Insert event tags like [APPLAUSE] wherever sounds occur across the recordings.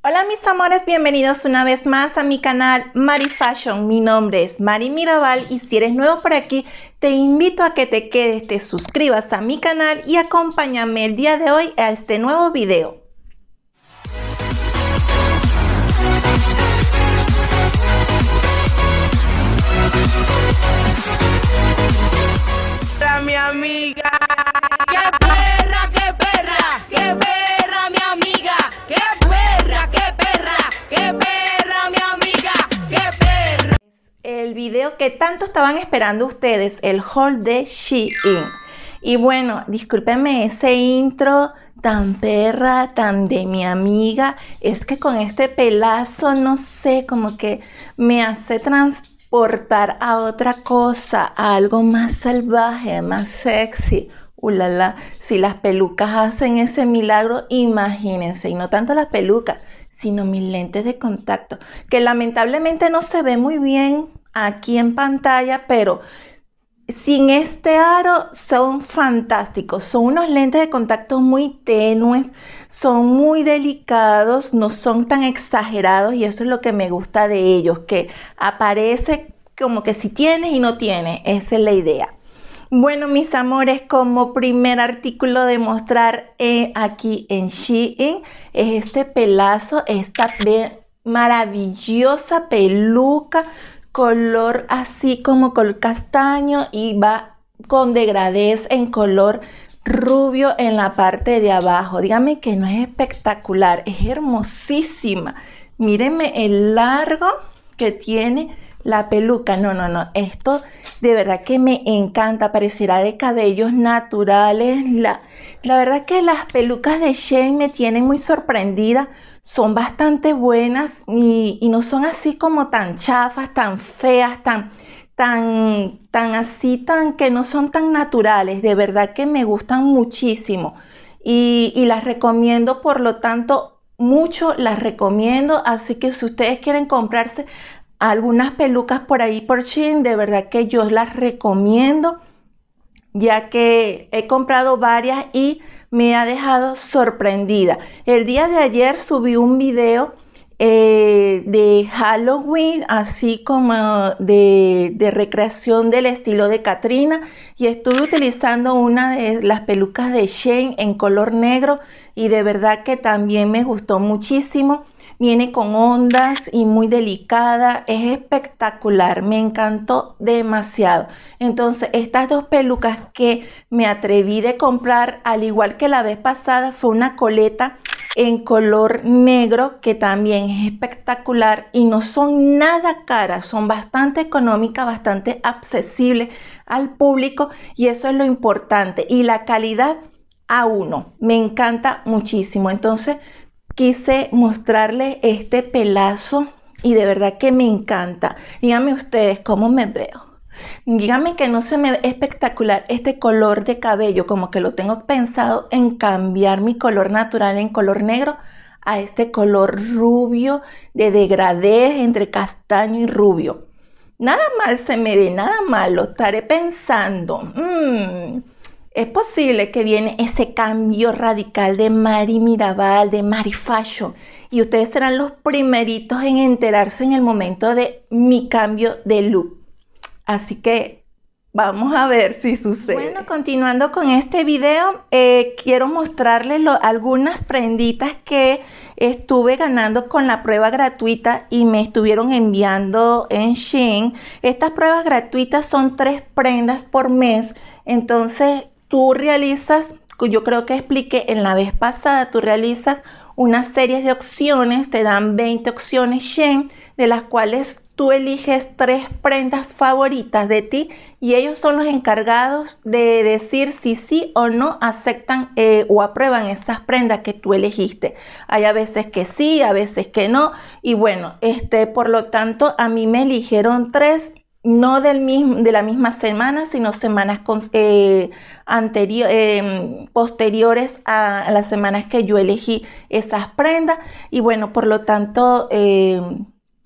Hola mis amores, bienvenidos una vez más a mi canal Mari Fashion. Mi nombre es Mari Mirabal y si eres nuevo por aquí, te invito a que te quedes, te suscribas a mi canal y acompáñame el día de hoy a este nuevo video. para mi amiga el video que tanto estaban esperando ustedes, el haul de Shein. Y bueno, discúlpenme ese intro tan perra, tan de mi amiga. Es que con este pelazo, no sé, como que me hace transportar a otra cosa, a algo más salvaje, más sexy. Ulala, si las pelucas hacen ese milagro, imagínense, y no tanto las pelucas, sino mis lentes de contacto, que lamentablemente no se ve muy bien aquí en pantalla, pero sin este aro son fantásticos. Son unos lentes de contacto muy tenues, son muy delicados, no son tan exagerados y eso es lo que me gusta de ellos, que aparece como que si tienes y no tienes. Esa es la idea. Bueno, mis amores, como primer artículo de mostrar eh, aquí en Shein es este pelazo, esta maravillosa peluca color así como con castaño y va con degradez en color rubio en la parte de abajo. Dígame que no es espectacular, es hermosísima. Mírenme el largo que tiene la peluca. No, no, no. Esto de verdad que me encanta. Parecerá de cabellos naturales. La, la verdad que las pelucas de Shein me tienen muy sorprendida. Son bastante buenas y, no son así como tan chafas, tan feas, tan, tan, tan así, tan que no son tan naturales. De verdad que me gustan muchísimo. Y, y las recomiendo, por lo tanto, mucho las recomiendo. Así que si ustedes quieren comprarse algunas pelucas por ahí por Shein, de verdad que yo las recomiendo, ya que he comprado varias y me ha dejado sorprendida. El día de ayer subí un video eh, de Halloween, así como de, de recreación del estilo de Katrina. Y estuve utilizando una de las pelucas de Shein en color negro y de verdad que también me gustó muchísimo viene con ondas y muy delicada, es espectacular, me encantó demasiado. Entonces, estas dos pelucas que me atreví de comprar, al igual que la vez pasada, fue una coleta en color negro que también es espectacular y no son nada caras, son bastante económicas, bastante accesibles al público y eso es lo importante y la calidad a uno, me encanta muchísimo. Entonces quise mostrarles este pelazo y de verdad que me encanta. Díganme ustedes cómo me veo. Díganme que no se me ve espectacular este color de cabello, como que lo tengo pensado en cambiar mi color natural en color negro a este color rubio de degradé entre castaño y rubio. Nada mal se me ve, nada malo. Estaré pensando. Mm, es posible que viene ese cambio radical de Mari Mirabal, de Mari Fashion, y ustedes serán los primeritos en enterarse en el momento de mi cambio de look. Así que vamos a ver si sucede. Bueno, continuando con este video, eh, quiero mostrarles algunas prenditas que estuve ganando con la prueba gratuita y me estuvieron enviando en Shein. Estas pruebas gratuitas son tres prendas por mes, entonces Tú realizas, yo creo que expliqué en la vez pasada, tú realizas una serie de opciones, te dan 20 opciones Shen, de las cuales tú eliges tres prendas favoritas de ti y ellos son los encargados de decir si sí o no aceptan eh, o aprueban estas prendas que tú elegiste. Hay a veces que sí, a veces que no y bueno, este, por lo tanto a mí me eligieron tres no del mismo, de la misma semana, sino semanas eh, eh, posteriores a las semanas que yo elegí esas prendas. Y bueno, por lo tanto, eh,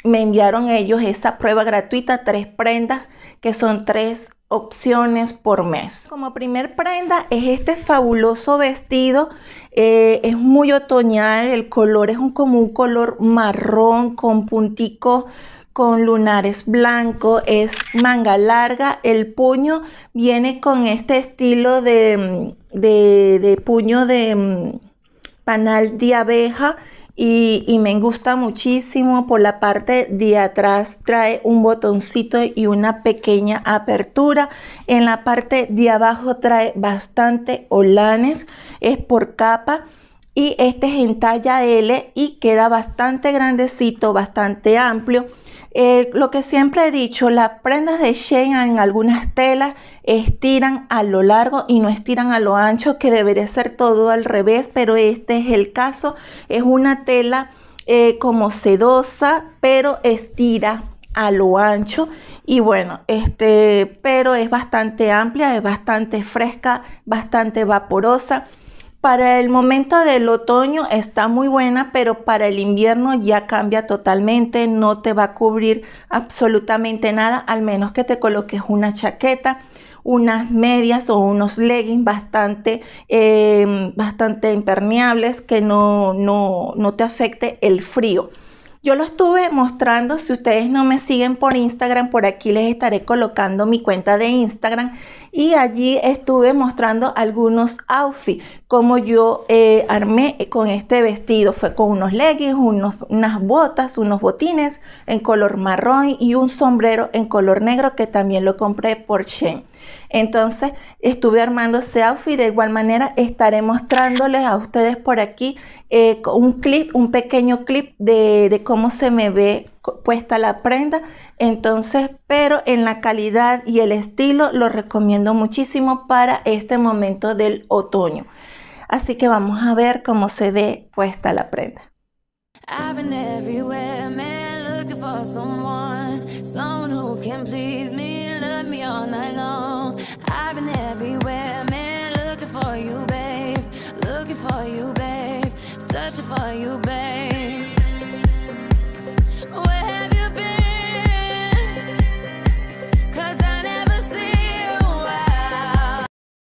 me enviaron ellos esta prueba gratuita, tres prendas, que son tres opciones por mes. Como primer prenda es este fabuloso vestido, es muy otoñal, el color es un, como un color marrón con punticos con lunares blanco, es manga larga, el puño viene con este estilo de, de, puño de mm, panal de abeja y, me gusta muchísimo. Por la parte de atrás trae un botoncito y una pequeña apertura. En la parte de abajo trae bastante olanes, es por capa. Y este es en talla L y queda bastante grandecito, bastante amplio eh, lo que siempre he dicho, las prendas de Shein en algunas telas estiran a lo largo y no estiran a lo ancho, que debería ser todo al revés, pero este es el caso. Es una tela eh, como sedosa, pero estira a lo ancho y bueno este pero es bastante amplia es bastante fresca bastante vaporosa para el momento del otoño está muy buena, pero para el invierno ya cambia totalmente, no te va a cubrir absolutamente nada, al menos que te coloques una chaqueta, unas medias o unos leggings bastante, eh, bastante impermeables que no, no, no te afecte el frío. Yo lo estuve mostrando, si ustedes no me siguen por Instagram, por aquí les estaré colocando mi cuenta de Instagram y allí estuve mostrando algunos outfits, como yo eh, armé con este vestido. Fue con unos leggings, unas botas, unos botines en color marrón y un sombrero en color negro que también lo compré por Shein. Entonces estuve armando ese outfit. De igual manera estaré mostrándoles a ustedes por aquí eh, un clip, un pequeño clip de, de cómo se me ve puesta la prenda. Entonces, pero en la calidad y el estilo lo recomiendo muchísimo para este momento del otoño. Así que vamos a ver cómo se ve puesta la prenda.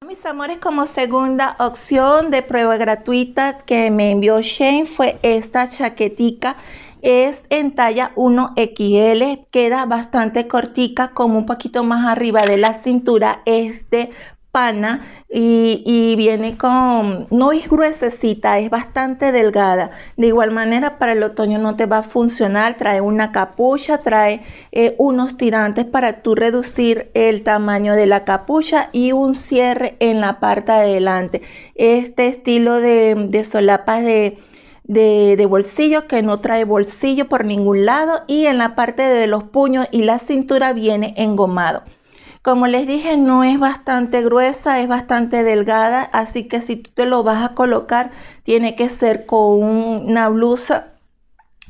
Mis amores, como segunda opción de prueba gratuita que me envió Shane fue esta chaquetica es en talla 1XL, queda bastante cortica, como un poquito más arriba de la cintura, este y, viene con, no es gruesecita, es bastante delgada. De igual manera, para el otoño no te va a funcionar, trae una capucha, trae eh, unos tirantes para tú reducir el tamaño de la capucha y un cierre en la parte de adelante. Este estilo de, solapas de... De, de, bolsillo que no trae bolsillo por ningún lado y en la parte de los puños y la cintura viene engomado. Como les dije, no es bastante gruesa, es bastante delgada, así que si tú te lo vas a colocar, tiene que ser con una blusa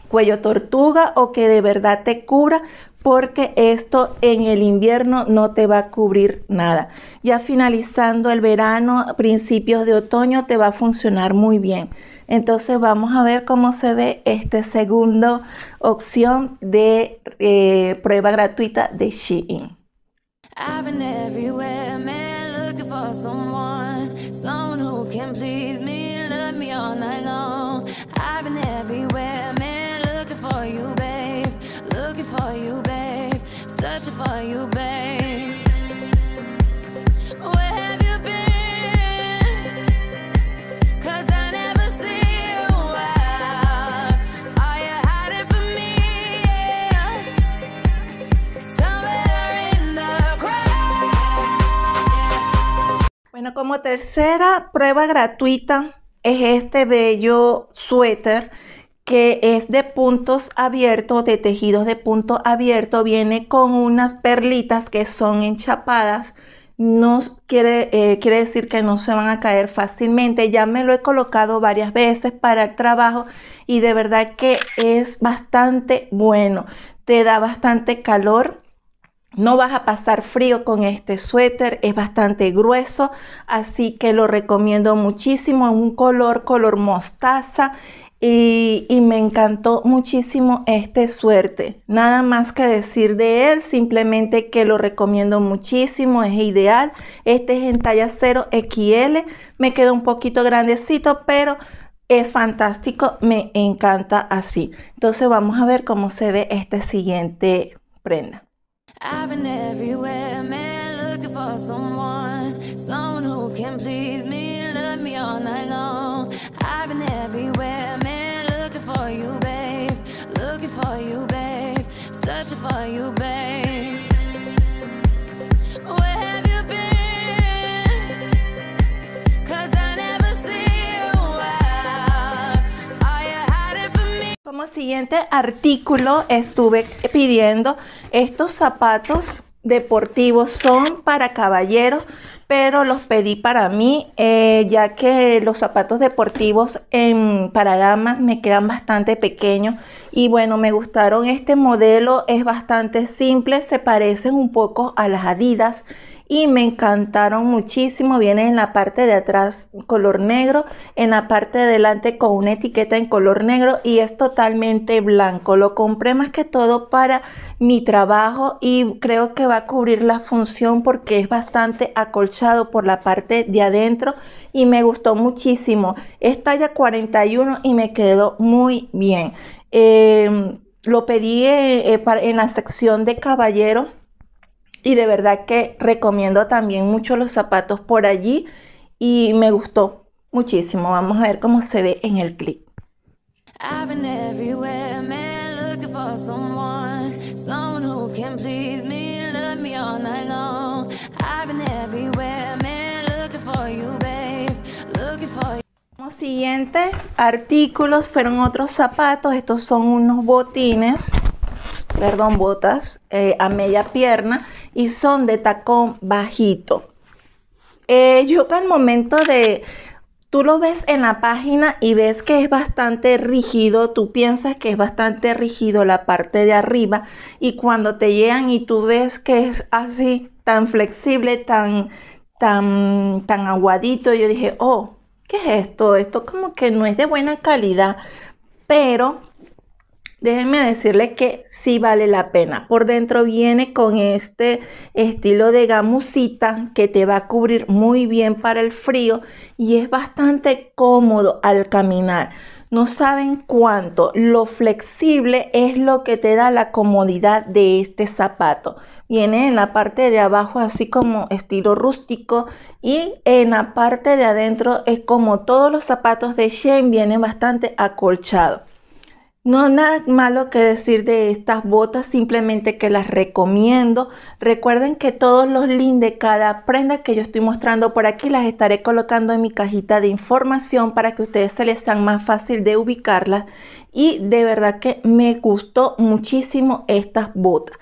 cuello tortuga o que de verdad te cubra porque esto en el invierno no te va a cubrir nada. Ya finalizando el verano, principios de otoño te va a funcionar muy bien. Entonces vamos a ver cómo se ve esta segunda opción de eh, prueba gratuita de Shein. I've been como tercera prueba gratuita es este bello suéter que es de puntos abiertos, de tejidos de punto abierto, viene con unas perlitas que son enchapadas, no quiere, eh, quiere decir que no se van a caer fácilmente, ya me lo he colocado varias veces para el trabajo y de verdad que es bastante bueno, te da bastante calor, no vas a pasar frío con este suéter, es bastante grueso, así que lo recomiendo muchísimo, un color, color mostaza. Y, y, me encantó muchísimo este suerte. Nada más que decir de él, simplemente que lo recomiendo muchísimo, es ideal. Este es en talla 0 XL, me quedó un poquito grandecito, pero es fantástico, me encanta así. Entonces vamos a ver cómo se ve esta siguiente prenda. I've been everywhere, man, looking for someone, someone who can please. siguiente artículo estuve pidiendo estos zapatos deportivos son para caballeros, pero los pedí para mí, eh, ya que los zapatos deportivos en, para damas me quedan bastante pequeños. Y bueno, me gustaron este modelo, es bastante simple, se parecen un poco a las Adidas y me encantaron muchísimo. Viene en la parte de atrás color negro, en la parte de delante con una etiqueta en color negro y es totalmente blanco. Lo compré más que todo para mi trabajo y creo que va a cubrir la función porque es bastante acolchado por la parte de adentro y me gustó muchísimo. Es talla 41 y me quedó muy bien. Em, lo pedí en, eh, eh, en la sección de caballero y de verdad que recomiendo también mucho los zapatos por allí y me gustó muchísimo. Vamos a ver cómo se ve en el clip. Como siguiente artículos fueron otros zapatos, estos son unos botines perdón, botas eh, a media pierna y son de tacón bajito. Eh, yo al momento de, tú lo ves en la página y ves que es bastante rígido, tú piensas que es bastante rígido la parte de arriba y cuando te llegan y tú ves que es así tan flexible, tan, tan, tan aguadito, yo dije, oh, ¿qué es esto? Esto como que no es de buena calidad, pero déjenme decirles que sí vale la pena. Por dentro viene con este estilo de gamusita que te va a cubrir muy bien para el frío y es bastante cómodo al caminar. No saben cuánto, lo flexible es lo que te da la comodidad de este zapato. Viene en la parte de abajo así como estilo rústico y en la parte de adentro es como todos los zapatos de Shane vienen bastante acolchado. No nada malo que decir de estas botas, simplemente que las recomiendo. Recuerden que todos los links de cada prenda que yo estoy mostrando por aquí las estaré colocando en mi cajita de información para que ustedes se les sea más fácil de ubicarlas. Y de verdad que me gustó muchísimo estas botas.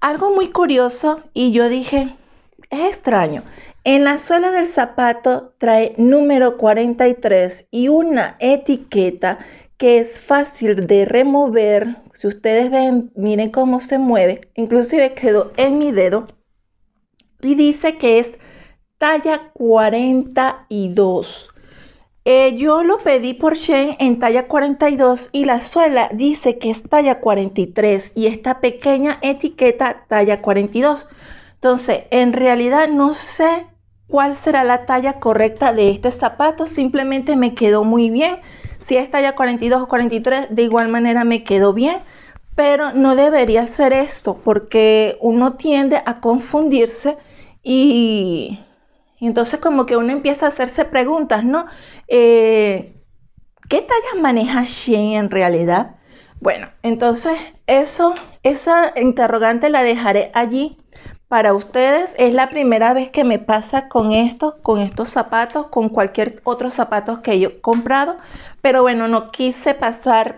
Algo muy curioso y yo dije, es extraño. En la suela del zapato trae número 43 y una etiqueta es fácil de remover. Si ustedes ven, miren cómo se mueve. Inclusive quedó en mi dedo. Y dice que es talla 42. Eh, yo lo pedí por Shen en talla 42 y la suela dice que es talla 43 y esta pequeña etiqueta talla 42. Entonces, en realidad no sé cuál será la talla correcta de este zapato, simplemente me quedó muy bien. Si es talla 42 o 43, de igual manera me quedó bien, pero no debería ser esto porque uno tiende a confundirse y, entonces como que uno empieza a hacerse preguntas, ¿no? Eh, ¿Qué tallas maneja Shein en realidad? Bueno, entonces eso, esa interrogante la dejaré allí para ustedes. Es la primera vez que me pasa con estos, con estos zapatos, con cualquier otro zapato que yo he comprado. Pero bueno, no quise pasar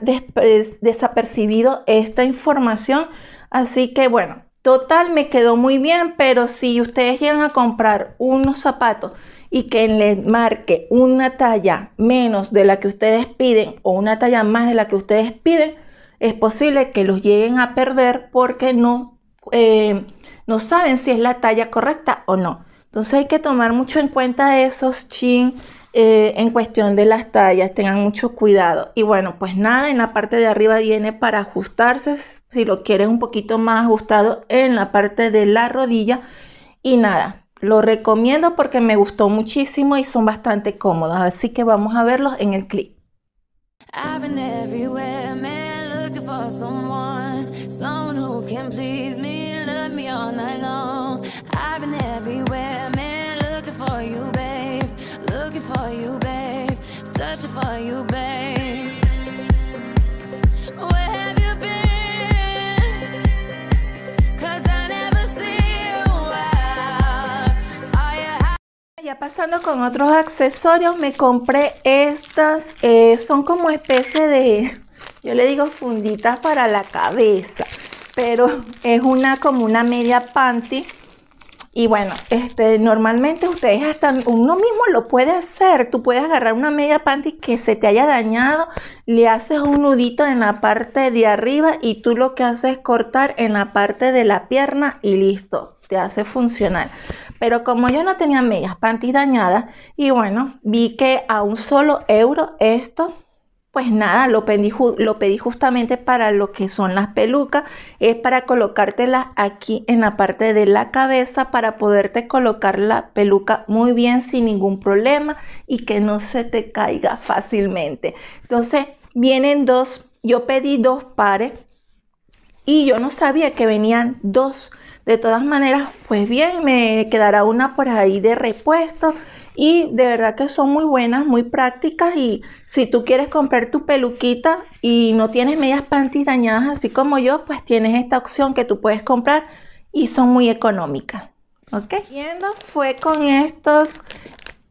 desapercibido esta información. Así que bueno, total me quedó muy bien. Pero si ustedes llegan a comprar unos zapatos y que les marque una talla menos de la que ustedes piden o una talla más de la que ustedes piden, es posible que los lleguen a perder porque no... Eh, no saben si es la talla correcta o no. Entonces hay que tomar mucho en cuenta esos chin eh, en cuestión de las tallas, tengan mucho cuidado. Y bueno, pues nada, en la parte de arriba viene para ajustarse, si lo quieres un poquito más ajustado en la parte de la rodilla. Y nada, lo recomiendo porque me gustó muchísimo y son bastante cómodas, así que vamos a verlos en el clip. Ya pasando con otros accesorios, me compré estas, eh, son como especie de, yo le digo funditas para la cabeza, pero es una como una media panty y bueno, este, normalmente ustedes hasta uno mismo lo puede hacer. Tú puedes agarrar una media panty que se te haya dañado, le haces un nudito en la parte de arriba y tú lo que haces es cortar en la parte de la pierna y listo, te hace funcionar. Pero como yo no tenía medias panty dañadas y bueno, vi que a un solo euro esto pues nada, lo pedí, justamente para lo que son las pelucas, es para colocártelas aquí en la parte de la cabeza para poderte colocar la peluca muy bien sin ningún problema y que no se te caiga fácilmente. Entonces, vienen dos, yo pedí dos pares y yo no sabía que venían dos. De todas maneras, pues bien, me quedará una por ahí de repuesto y de verdad que son muy buenas, muy prácticas y si tú quieres comprar tu peluquita y no tienes medias panties dañadas así como yo, pues tienes esta opción que tú puedes comprar y son muy económicas. ¿Ok? Yendo fue con estos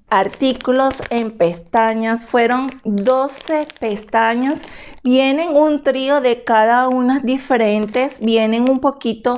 artículos en pestañas. Fueron 12 pestañas. Vienen un trío de cada una diferentes. Vienen un poquito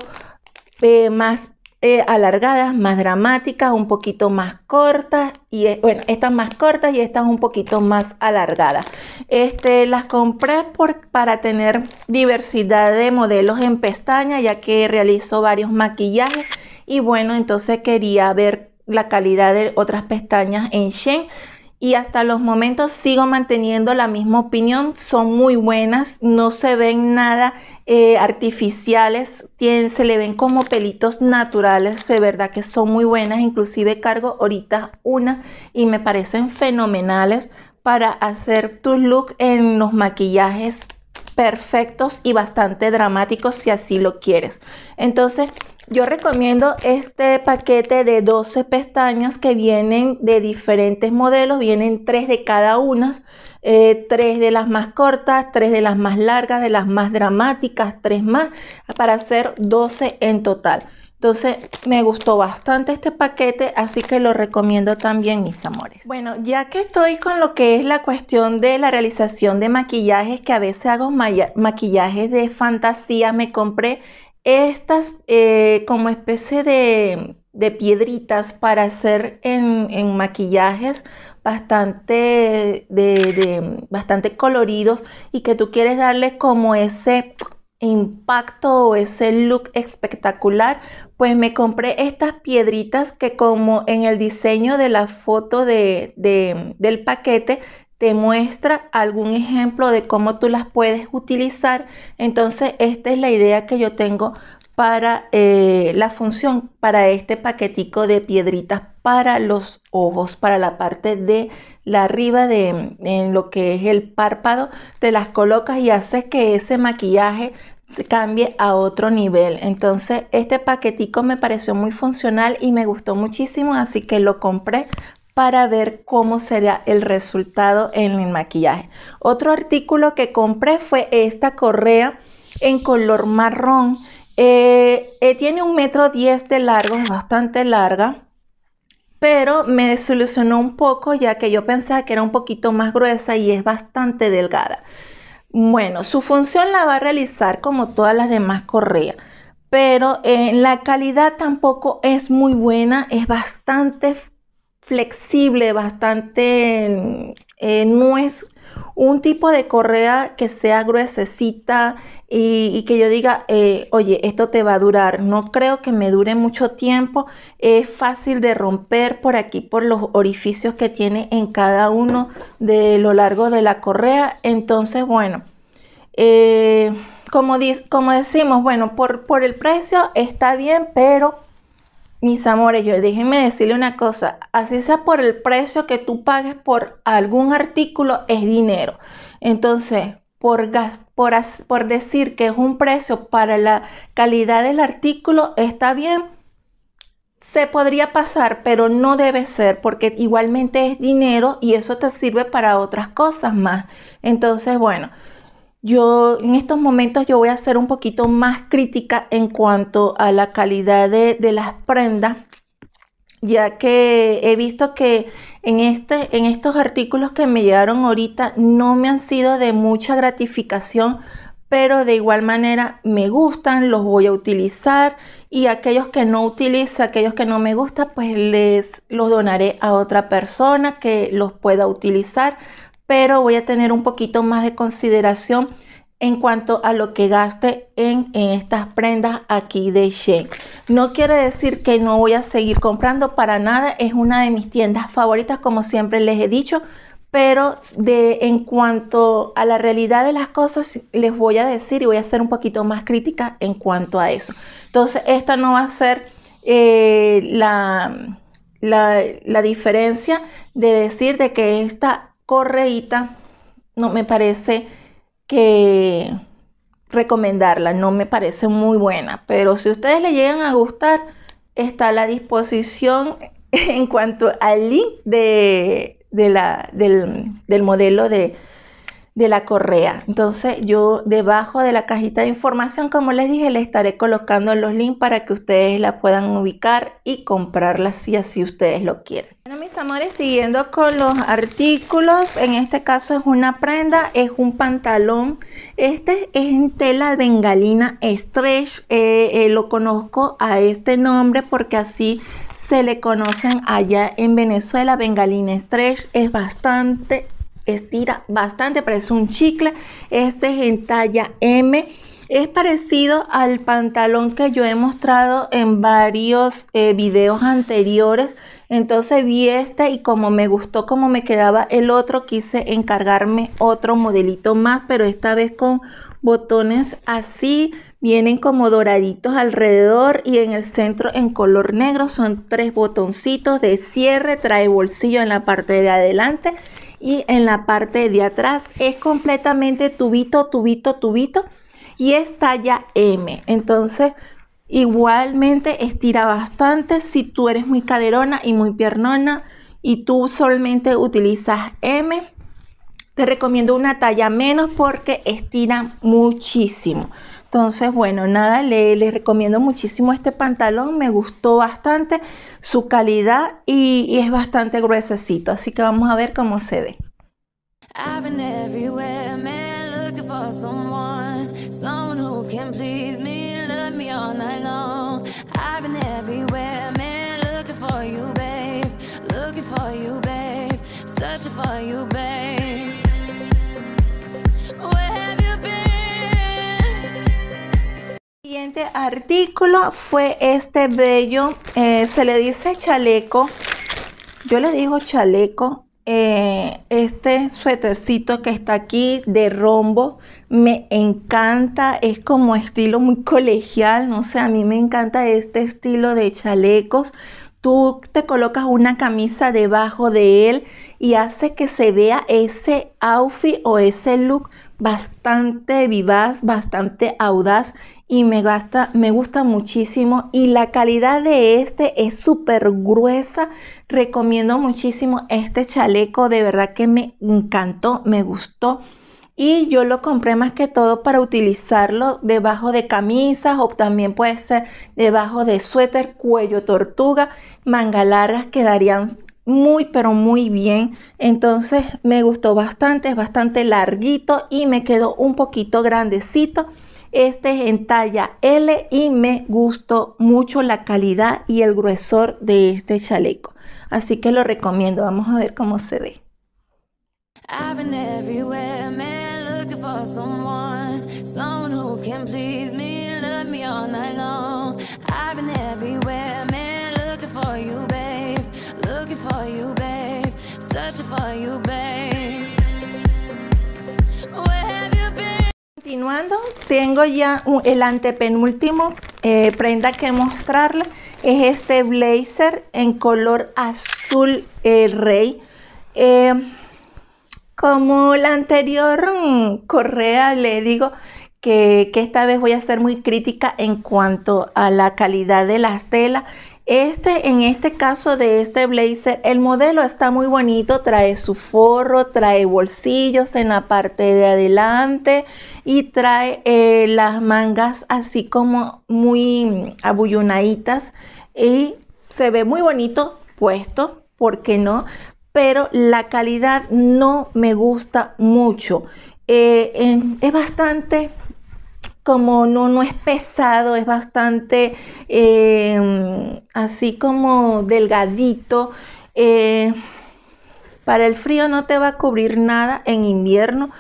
eh, más eh, alargadas, más dramáticas, un poquito más cortas y eh, bueno, estas más cortas y estas un poquito más alargadas. Este, las compré por, para tener diversidad de modelos en pestaña ya que realizo varios maquillajes y bueno, entonces quería ver la calidad de otras pestañas en Shen y hasta los momentos sigo manteniendo la misma opinión. Son muy buenas, no se ven nada eh, artificiales, se le ven como pelitos naturales, de verdad que son muy buenas. Inclusive cargo ahorita una y me parecen fenomenales para hacer tu look en los maquillajes perfectos y bastante dramáticos si así lo quieres. Entonces, yo recomiendo este paquete de 12 pestañas que vienen de diferentes modelos, vienen tres de cada una, eh, tres de las más cortas, tres de las más largas, de las más dramáticas, tres más, para hacer 12 en total. Entonces me gustó bastante este paquete, así que lo recomiendo también mis amores. Bueno, ya que estoy con lo que es la cuestión de la realización de maquillajes, que a veces hago maquillajes de fantasía, me compré estas eh, como especie de, piedritas para hacer en, en maquillajes bastante, bastante coloridos y que tú quieres darle como ese impacto o ese look espectacular, pues me compré estas piedritas que como en el diseño de la foto de, del paquete te muestra algún ejemplo de cómo tú las puedes utilizar. Entonces esta es la idea que yo tengo para eh, la función, para este paquetico de piedritas para los ojos, para la parte de la arriba de en lo que es el párpado, te las colocas y haces que ese maquillaje cambie a otro nivel. Entonces, este paquetico me pareció muy funcional y me gustó muchísimo, así que lo compré para ver cómo sería el resultado en el maquillaje. Otro artículo que compré fue esta correa en color marrón. Eh, eh, tiene un metro diez de largo, es bastante larga pero me desilusionó un poco ya que yo pensaba que era un poquito más gruesa y es bastante delgada. Bueno, su función la va a realizar como todas las demás correas, pero en eh, la calidad tampoco es muy buena, es bastante flexible, bastante mm, en eh, no un tipo de correa que sea gruesecita y, que yo diga, eh, oye, esto te va a durar. No creo que me dure mucho tiempo. Es fácil de romper por aquí, por los orificios que tiene en cada uno de lo largo de la correa. Entonces, bueno, eh, como, como, decimos, bueno, por, por el precio está bien, pero mis amores, yo déjenme decirle una cosa, así sea por el precio que tú pagues por algún artículo, es dinero. Entonces, por, gas, por, por decir que es un precio para la calidad del artículo, está bien, se podría pasar, pero no debe ser, porque igualmente es dinero y eso te sirve para otras cosas más. Entonces, bueno yo en estos momentos yo voy a ser un poquito más crítica en cuanto a la calidad de, las prendas, ya que he visto que en, este, en estos artículos que me llegaron ahorita no me han sido de mucha gratificación, pero de igual manera me gustan, los voy a utilizar y aquellos que no utilice, aquellos que no me gustan, pues les los donaré a otra persona que los pueda utilizar pero voy a tener un poquito más de consideración en cuanto a lo que gaste en, estas prendas aquí de Shein. No quiere decir que no voy a seguir comprando para nada, es una de mis tiendas favoritas como siempre les he dicho, pero de, en cuanto a la realidad de las cosas les voy a decir y voy a ser un poquito más crítica en cuanto a eso. Entonces esta no va a ser eh, la, la, la diferencia de decir de que esta correíta, no me parece que recomendarla, no me parece muy buena, pero si ustedes le llegan a gustar, está a la disposición [LAUGHS] en cuanto al link de, la, del modelo de de la correa. Entonces yo debajo de la cajita de información, como les dije, le estaré colocando los links para que ustedes la puedan ubicar y comprarla si así ustedes lo quieren. Bueno, mis amores, siguiendo con los artículos, en este caso es una prenda, es un pantalón. Este es en tela bengalina stretch. Eh, eh, lo conozco a este nombre porque así se le conocen allá en Venezuela. Bengalina stretch es bastante estira bastante, es un chicle. Este es en talla M. Es parecido al pantalón que yo he mostrado en varios eh, videos anteriores. Entonces vi este y como me gustó como me quedaba el otro, quise encargarme otro modelito más, pero esta vez con botones así. Vienen como doraditos alrededor y en el centro en color negro. Son tres botoncitos de cierre, trae bolsillo en la parte de adelante y en la parte de atrás es completamente tubito, tubito, tubito y es talla M. Entonces, igualmente estira bastante si tú eres muy caderona y muy piernona y tú solamente utilizas M. Te recomiendo una talla menos porque estira muchísimo. Entonces, bueno, nada, les recomiendo muchísimo este pantalón, me gustó bastante su calidad y, es bastante gruesecito, así que vamos a ver cómo se ve. I've been everywhere, man, looking for someone, someone who can please me, love me all night long. I've been everywhere, man, looking for you, babe, looking for you, babe, searching for you, babe. siguiente artículo fue este bello, eh, se le dice chaleco, yo le digo chaleco, eh, este suétercito que está aquí de rombo, me encanta, es como estilo muy colegial, no sé, a mí me encanta este estilo de chalecos. Tú te colocas una camisa debajo de él y hace que se vea ese outfit o ese look bastante vivaz, bastante audaz y me, gusta, me gusta muchísimo y la calidad de este es súper gruesa. Recomiendo muchísimo este chaleco, de verdad que me encantó, me gustó. Y yo lo compré más que todo para utilizarlo debajo de camisas o también puede ser debajo de suéter, cuello tortuga, manga largas quedarían muy pero muy bien entonces me gustó bastante es bastante larguito y me quedó un poquito grandecito este es en talla L y me gustó mucho la calidad y el gruesor de este chaleco. Así que lo recomiendo. Vamos a ver cómo se ve. I've been everywhere, man, looking for someone, someone who can please me, love me all night long. I've been everywhere, man, looking for you, babe, looking for you, babe, searching for you, babe. Continuando, tengo ya el antepenúltimo eh, prenda que mostrarle. Es este blazer en color azul rey. Eh, como la anterior mm, correa, le digo que, que esta vez voy a ser muy crítica en cuanto a la calidad de las telas este, en este caso de este blazer, el modelo está muy bonito, trae su forro, trae bolsillos en la parte de adelante y trae eh, las mangas así como muy abullonaditas y se ve muy bonito puesto, ¿por qué no? Pero la calidad no me gusta mucho. Eh, es bastante como no, no es pesado, es bastante em, así como delgadito. Eh, para el frío no te va a cubrir nada en invierno.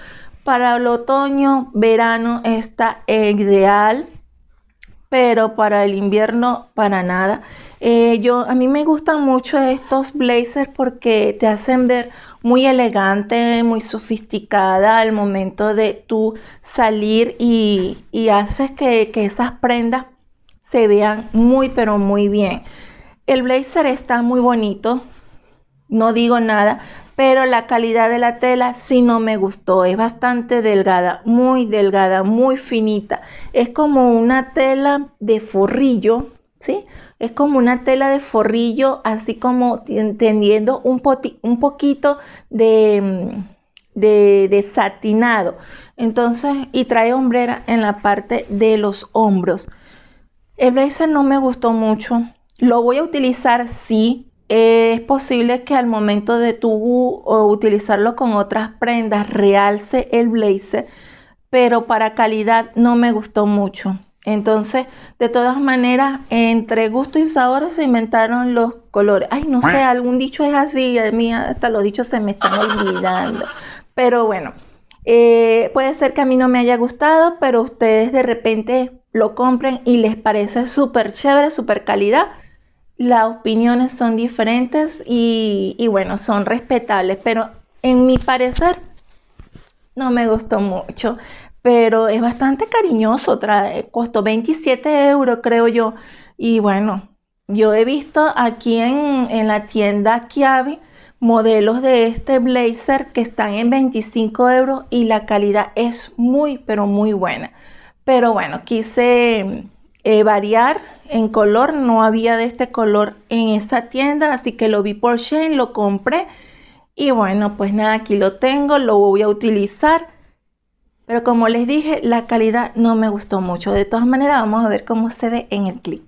Para el otoño, verano está ideal, pero para el invierno para nada. Eh, yo, a mí me gustan mucho estos blazers porque te hacen ver muy elegante, muy sofisticada al momento de tú salir y, haces que, que esas prendas se vean muy pero muy bien. El blazer está muy bonito, no digo nada, pero la calidad de la tela sí no me gustó. Es bastante delgada, muy delgada, muy finita. Es como una tela de forrillo, ¿sí? es como una tela de forrillo, así como teniendo un, poquito mm, de, satinado. Entonces, y trae hombrera en la parte de los hombros. El blazer no me gustó mucho. Lo voy a utilizar, sí. es posible que al momento de tu utilizarlo con otras prendas realce el blazer, pero para calidad no me gustó mucho. Entonces, de todas maneras, entre gusto y sabor se inventaron los colores. Ay, no sé, algún dicho es así, a hasta los dichos se me están olvidando. Pero bueno, eh, puede ser que a mí no me haya gustado, pero ustedes de repente lo compren y les parece súper chévere, súper calidad. Las opiniones son diferentes y, y bueno, son respetables, pero en mi parecer no me gustó mucho pero es bastante cariñoso, costó 27 euros creo yo. Y bueno, yo he visto aquí en, la tienda Kiavi modelos de este blazer que están en 25 euros y la calidad es muy, pero muy buena. Pero bueno, quise eh, variar en color, no había de este color en esta tienda, así que lo vi por Shane, lo compré y bueno, pues nada, aquí lo tengo, lo voy a utilizar. Pero como les dije, la calidad no me gustó mucho. De todas maneras, vamos a ver cómo se ve en el clip.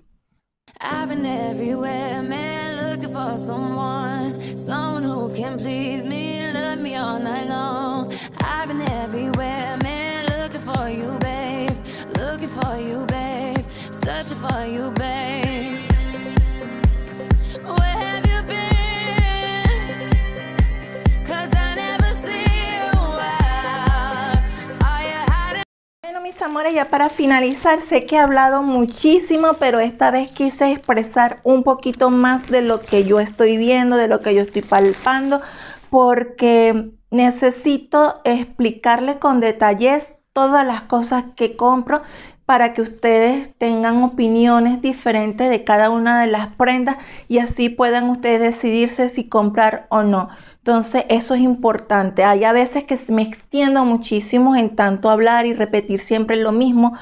amores, ya para finalizar, sé que he hablado muchísimo, pero esta vez quise expresar un poquito más de lo que yo estoy viendo, de lo que yo estoy palpando, porque necesito explicarle con detalles todas las cosas que compro, para que ustedes tengan opiniones diferentes de cada una de las prendas y así puedan ustedes decidirse si comprar o no. Entonces eso es importante. Hay a veces que me extiendo muchísimo en tanto hablar y repetir siempre lo mismo,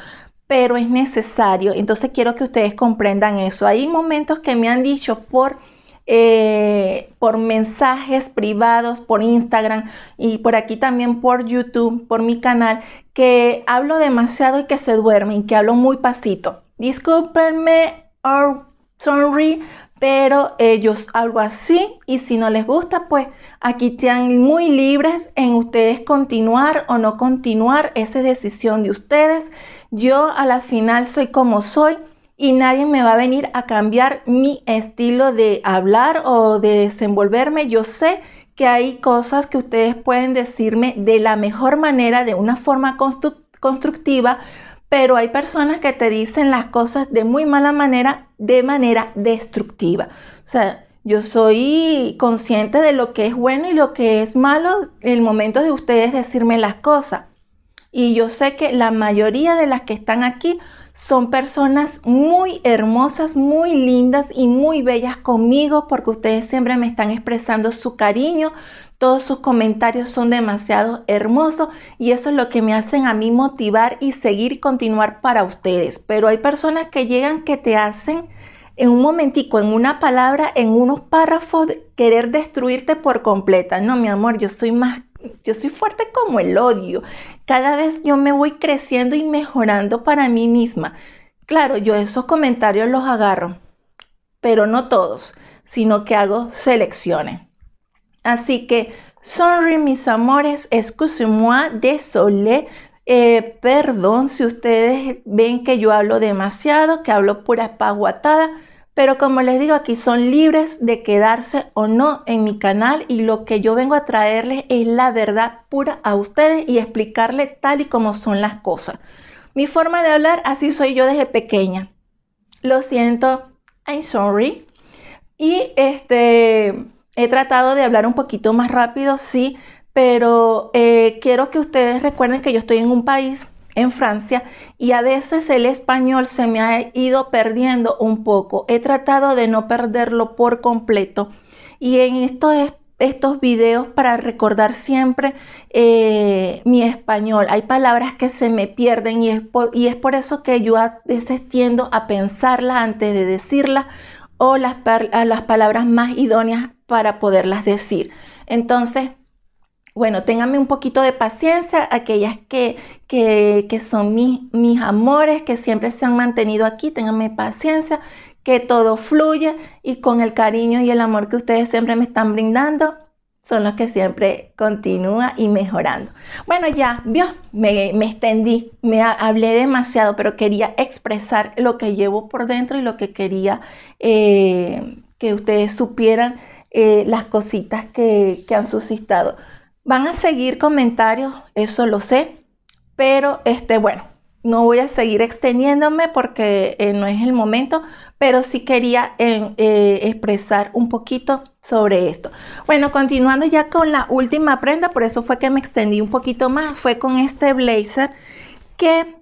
pero es necesario. Entonces quiero que ustedes comprendan eso. Hay momentos que me han dicho por eh, por mensajes privados, por Instagram y por aquí también por YouTube, por mi canal, que hablo demasiado y que se duermen, que hablo muy pasito. Discúlpenme, oh, sorry, pero ellos hablo así y si no les gusta, pues aquí están muy libres en ustedes continuar o no continuar, esa es decisión de ustedes. Yo a la final soy como soy y nadie me va a venir a cambiar mi estilo de hablar o de desenvolverme. Yo sé que hay cosas que ustedes pueden decirme de la mejor manera, de una forma constructiva, pero hay personas que te dicen las cosas de muy mala manera, de manera destructiva. O sea, yo soy consciente de lo que es bueno y lo que es malo en el momento de ustedes decirme las cosas. Y yo sé que la mayoría de las que están aquí son personas muy hermosas, muy lindas y muy bellas conmigo porque ustedes siempre me están expresando su cariño. Todos sus comentarios son demasiado hermosos y eso es lo que me hacen a mí motivar y seguir y continuar para ustedes. Pero hay personas que llegan que te hacen en un momentico, en una palabra, en unos párrafos, querer destruirte por completa. No, mi amor, yo soy más yo soy fuerte como el odio. Cada vez yo me voy creciendo y mejorando para mí misma. Claro, yo esos comentarios los agarro, pero no todos, sino que hago selecciones. Así que, sorry mis amores, excusez-moi, désolé, eh, perdón si ustedes ven que yo hablo demasiado, que hablo pura paguatada pero como les digo, aquí son libres de quedarse o no en mi canal y lo que yo vengo a traerles es la verdad pura a ustedes y explicarles tal y como son las cosas. Mi forma de hablar, así soy yo desde pequeña. Lo siento, I'm sorry. Y este, he tratado de hablar un poquito más rápido, sí, pero eh, quiero que ustedes recuerden que yo estoy en un país en Francia y a veces el español se me ha ido perdiendo un poco. He tratado de no perderlo por completo y en estos, estos videos para recordar siempre eh, mi español. Hay palabras que se me pierden y es, por, y es por eso que yo a veces tiendo a pensarlas antes de decirlas o las, las palabras más idóneas para poderlas decir. Entonces, bueno, ténganme un poquito de paciencia, aquellas que, son mis, amores, que siempre se han mantenido aquí, ténganme paciencia, que todo fluya y con el cariño y el amor que ustedes siempre me están brindando, son los que siempre continúa y mejorando. Bueno, ya, vio, me, extendí, me hablé demasiado, pero quería expresar lo que llevo por dentro y lo que quería eh, que ustedes supieran eh, las cositas que han suscitado. Van a seguir comentarios, eso lo sé, pero este, bueno, no voy a seguir extendiéndome porque eh, no es el momento, pero sí quería eh, expresar un poquito sobre esto. Bueno, continuando ya con la última prenda, por eso fue que me extendí un poquito más, fue con este blazer que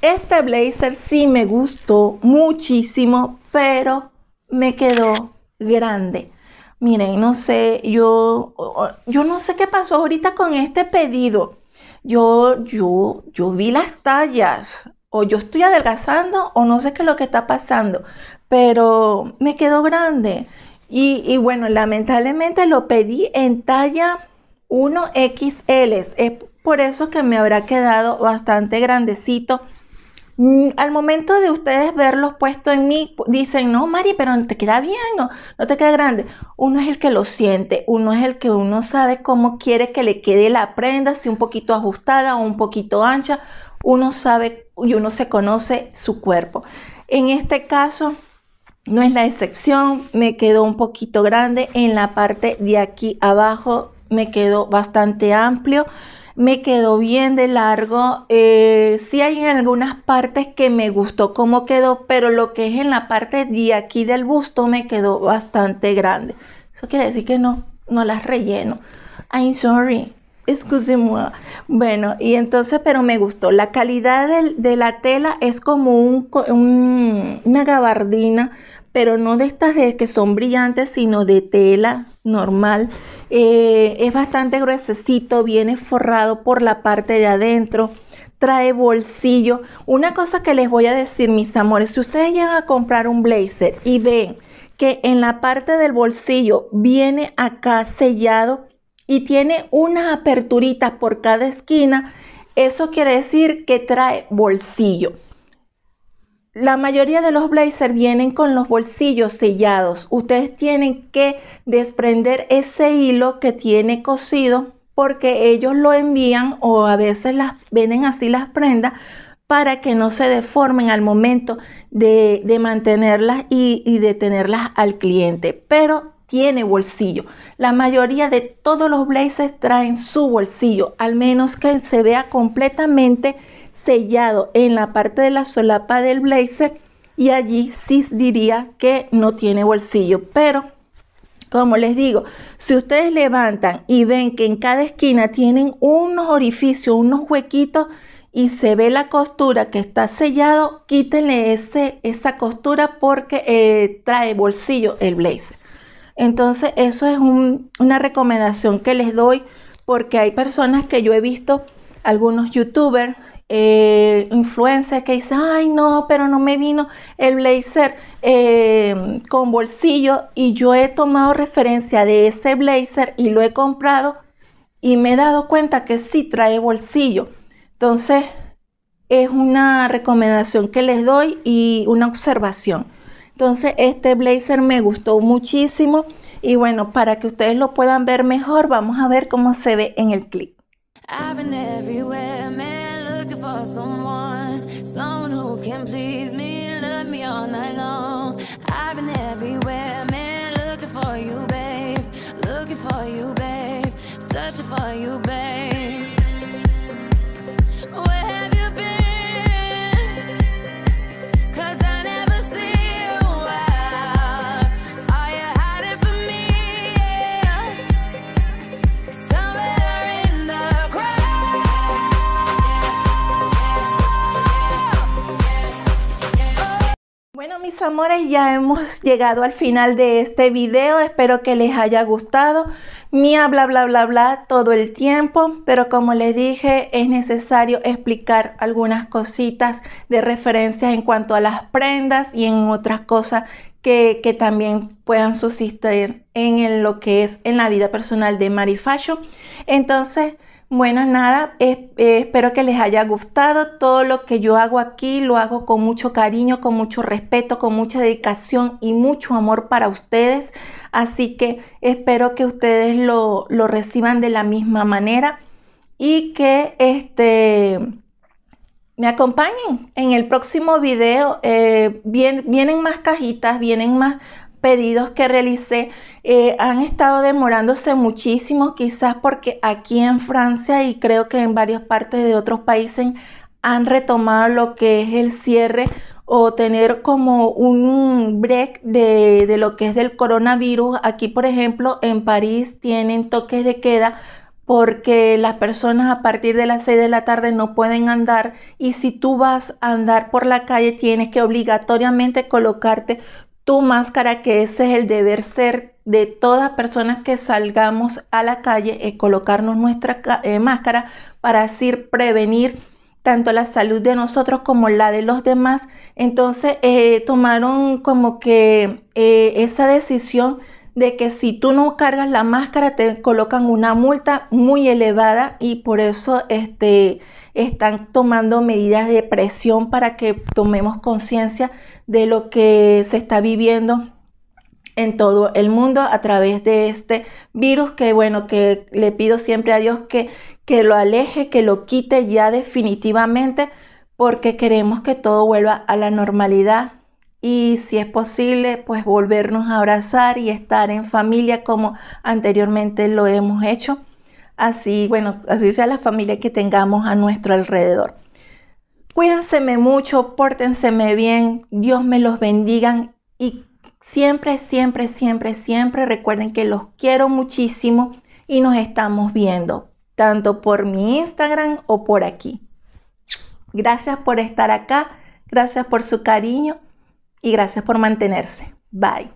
este blazer sí me gustó muchísimo, pero me quedó grande miren, no sé, yo, yo no sé qué pasó ahorita con este pedido. Yo, yo, yo vi las tallas, o yo estoy adelgazando, o no sé qué es lo que está pasando, pero me quedó grande. Y, y bueno, lamentablemente lo pedí en talla 1XL. Es por eso que me habrá quedado bastante grandecito Mm, al momento de ustedes verlos puestos en mí, dicen, no, Mari, pero te queda bien, no, no te queda grande. Uno es el que lo siente, uno es el que uno sabe cómo quiere que le quede la prenda, si un poquito ajustada o un poquito ancha. Uno sabe y uno se conoce su cuerpo. En este caso, no es la excepción, me quedó un poquito grande en la parte de aquí abajo, me quedó bastante amplio me quedó bien de largo. Eh, sí hay algunas partes que me gustó cómo quedó, pero lo que es en la parte de aquí del busto me quedó bastante grande. Eso quiere decir que no, no las relleno. I'm sorry. excuse me Bueno, y entonces, pero me gustó. La calidad de, la tela es como una gabardina pero no de estas de que son brillantes, sino de tela normal. Eh, es bastante gruesecito, viene forrado por la parte de adentro trae bolsillo. Una cosa que les voy a decir, mis amores, si ustedes llegan a comprar un blazer y ven que en la parte del bolsillo viene acá sellado y tiene unas aperturitas por cada esquina, eso quiere decir que trae bolsillo. La mayoría de los blazers vienen con los bolsillos sellados. Ustedes tienen que desprender ese hilo que tiene cosido porque ellos lo envían o a veces las venden así las prendas para que no se deformen al momento de, mantenerlas y, y de tenerlas al cliente. Pero tiene bolsillo. La mayoría de todos los blazers traen su bolsillo, al menos que se vea completamente sellado en la parte de la solapa del blazer y allí sí diría que no tiene bolsillo, pero como les digo, si ustedes levantan y ven que en cada esquina tienen unos orificios, unos huequitos y se ve la costura que está sellado, quítenle ese, esa costura porque eh, trae bolsillo el blazer. Entonces eso es una recomendación que les doy porque hay personas que yo he visto, algunos youtubers, eh, que dicen, ay no, pero no me vino el blazer eh, con bolsillo y yo he tomado referencia de ese blazer y lo he comprado y me he dado cuenta que sí trae bolsillo. Entonces, es una recomendación que les doy y una observación. Entonces, este blazer me gustó muchísimo y bueno, para que ustedes lo puedan ver mejor, vamos a ver cómo se ve en el clip. for someone, someone who can please me, love me all night long. I've been everywhere, man, looking for you, babe, looking for you, babe, searching for you, babe. amores, ya hemos llegado al final de este video. Espero que les haya gustado. Mía bla bla bla bla todo el tiempo, pero como les dije, es necesario explicar algunas cositas de referencia en cuanto a las prendas y en otras cosas que, que, también puedan subsistir en, lo que es en la vida personal de Mari Fashion. Entonces, bueno, nada, eh, espero que les haya gustado. Todo lo que yo hago aquí lo hago con mucho cariño, con mucho respeto, con mucha dedicación y mucho amor para ustedes. Así que espero que ustedes lo, reciban de la misma manera y que este, me acompañen en el próximo video. Eh, vienen más cajitas, vienen más, pedidos que realicé eh, han estado demorándose muchísimo, quizás porque aquí en Francia y creo que en varias partes de otros países han retomado lo que es el cierre o tener como un break de, de lo que es del coronavirus. Aquí, por ejemplo, en París tienen toques de queda porque las personas a partir de las 6 de la tarde no pueden andar y si tú vas a andar por la calle tienes que obligatoriamente colocarte tu máscara, que ese es el deber ser de todas personas que salgamos a la calle, es colocarnos nuestra eh, máscara para así prevenir tanto la salud de nosotros como la de los demás. Entonces eh, tomaron como que eh, esa decisión de que si tú no cargas la máscara te colocan una multa muy elevada y por eso este están tomando medidas de presión para que tomemos conciencia de lo que se está viviendo en todo el mundo a través de este virus que bueno, que le pido siempre a Dios que, que lo aleje, que lo quite ya definitivamente porque queremos que todo vuelva a la normalidad y si es posible, pues volvernos a abrazar y estar en familia como anteriormente lo hemos hecho así, bueno, así sea la familia que tengamos a nuestro alrededor. Cuídenseme mucho, pórtenseme bien, Dios me los bendiga y siempre, siempre, siempre, siempre recuerden que los quiero muchísimo y nos estamos viendo, tanto por mi Instagram o por aquí. Gracias por estar acá, gracias por su cariño y gracias por mantenerse. Bye.